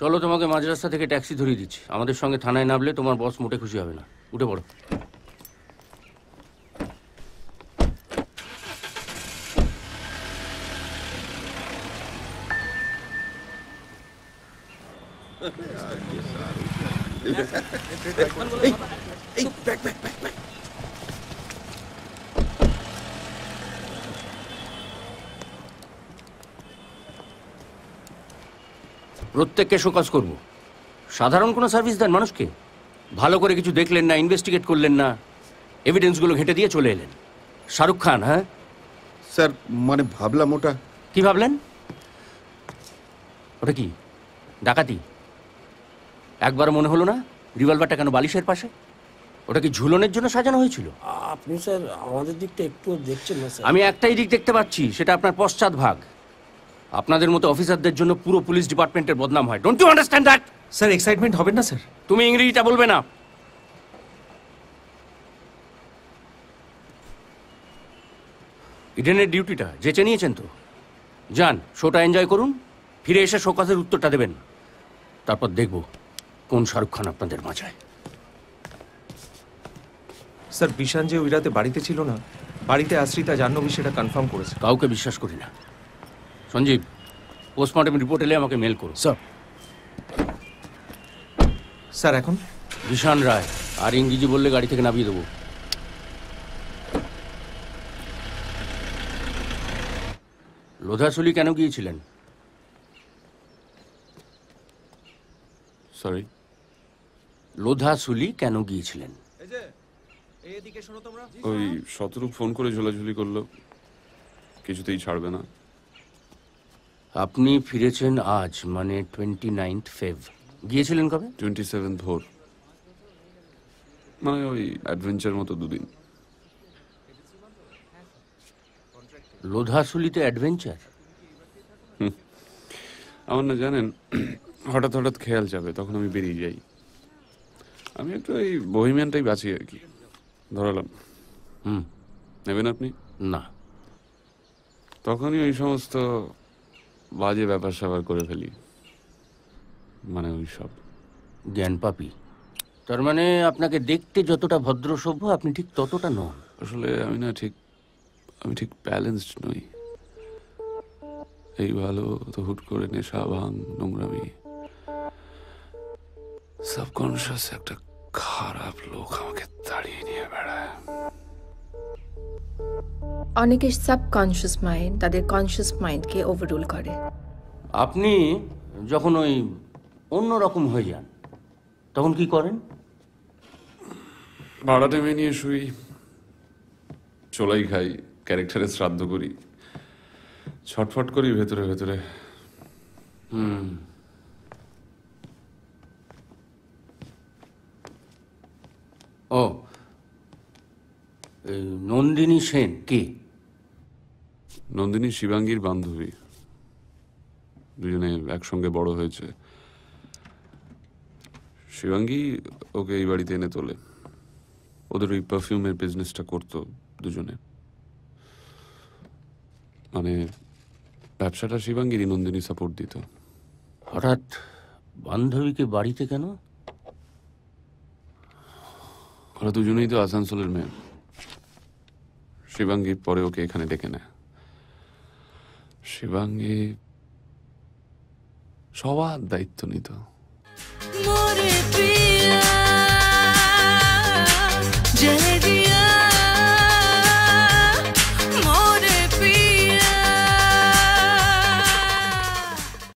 চলো তোমাকে মাঝ রাস্তা থেকে ট্যাক্সি ধরিয়ে দিচ্ছি আমাদের সঙ্গে থানায় নামলে তোমার বস মোটে খুশি হবে না উঠে পড়ো এই ব্যাক ব্যাক ব্যাক ব্যাক প্রত্যেককে শোকাজ করব সাধারণ কোনো সার্ভিস দেন মানুষকে ভালো করে কিছু দেখলেন না ইনভেস্টিগেট করলেন না এভিডেন্সগুলো ঘেটে দিয়ে চলে এলেন শাহরুখ খান হ্যাঁ স্যার মানে ভাবলাম ওটা কি ভাবলেন ওটা কি ডাকাতি একবার মনে হলো না রিভলভারটা কেন বালিশের পাশে ওটা কি ঝুলনের জন্য সাজানো হয়েছিল আপনি স্যার আমাদের দিকটা একটু দেখছেন না স্যার আমি একটাই দিক দেখতে পাচ্ছি সেটা আপনার পশ্চাৎ ভাগ আপনাদের মতো অফিসারদের জন্য পুরো পুলিশ ডিপার্টমেন্টের বদনাম হয় don't you understand that sir excitement হবে না স্যার তুমি ইংরেজিটা বলবে না ইডেনের ডিউটিটা যে নিয়েছেন তো যান শোটা এনজয় করুন ফিরে এসে শোকাসের উত্তরটা দেবেন তারপর দেখব কোন শাহরুখ খান আপনাদের মাঝায় স্যার বিশান যে ওই রাতে বাড়িতে ছিল না বাড়িতে আশ্রিতা জাহ্নবী সেটা কনফার্ম করেছে কাউকে বিশ্বাস করি না সঞ্জীব পোস্টমর্টম রিপোর্ট এলে আমাকে মেল করো স্যার স্যার এখন ভীষণ রায় আর ইংরেজি বললে গাড়ি থেকে নামিয়ে দেবো লোধাসুলি কেন গিয়েছিলেন সরি লোধাসুলি কেন গিয়েছিলেন ওই শতরূপ ফোন করে ঝোলাঝুলি করলো কিছুতেই ছাড়বে না আপনি ফিরেছেন আজ মানে টোয়েন্টি নাইনথ ফেব গিয়েছিলেন কবে টোয়েন্টি সেভেন ভোর মানে ওই অ্যাডভেঞ্চার মতো দুদিন লোধাসুলিতে অ্যাডভেঞ্চার আমার না জানেন হঠাৎ হঠাৎ খেয়াল যাবে তখন আমি বেরিয়ে যাই আমি একটু এই বহিমিয়ানটাই বাঁচি আর কি ধরালাম হুম নেবেন আপনি না তখনই ওই সমস্ত বাজে ব্যাপার স্যাপার করে ফেলি মানে ওই সব জ্ঞান পাপি তার মানে আপনাকে দেখতে যতটা ভদ্র সভ্য আপনি ঠিক ততটা নন আসলে আমি না ঠিক আমি ঠিক ব্যালেন্সড নই এই ভালো তো হুট করে নেশা ভাং নোংরামি সাবকনশিয়াস একটা খারাপ লোক আমাকে দাঁড়িয়ে নিয়ে বেড়ায় অনেকে সাবকনশিয়াস মাইন্ড তাদের কনশিয়াস মাইন্ডকে ওভাররুল করে আপনি যখন ওই অন্য রকম হয়ে যান তখন কি করেন ভাড়াতে নিয়ে শুই চলাই খাই ক্যারেক্টারে শ্রাদ্ধ করি ছটফট করি ভেতরে ভেতরে হুম নন্দিনী সেন কে নন্দিনী শিবাঙ্গীর বান্ধবী দুজনে একসঙ্গে বড় হয়েছে শিবাঙ্গী ওকে এই বাড়িতে এনে তোলে ওদের ওই পারফিউমের বিজনেসটা করতো দুজনে মানে ব্যবসাটা শিবাঙ্গীরই নন্দিনী সাপোর্ট দিত হঠাৎ বান্ধবীকে বাড়িতে কেন ওরা দুজনেই তো আসানসোলের মেয়ে শিবাঙ্গী পরে ওকে এখানে ডেকে নেয় শিবাঙ্গী সবার দায়িত্ব নিত Yeah.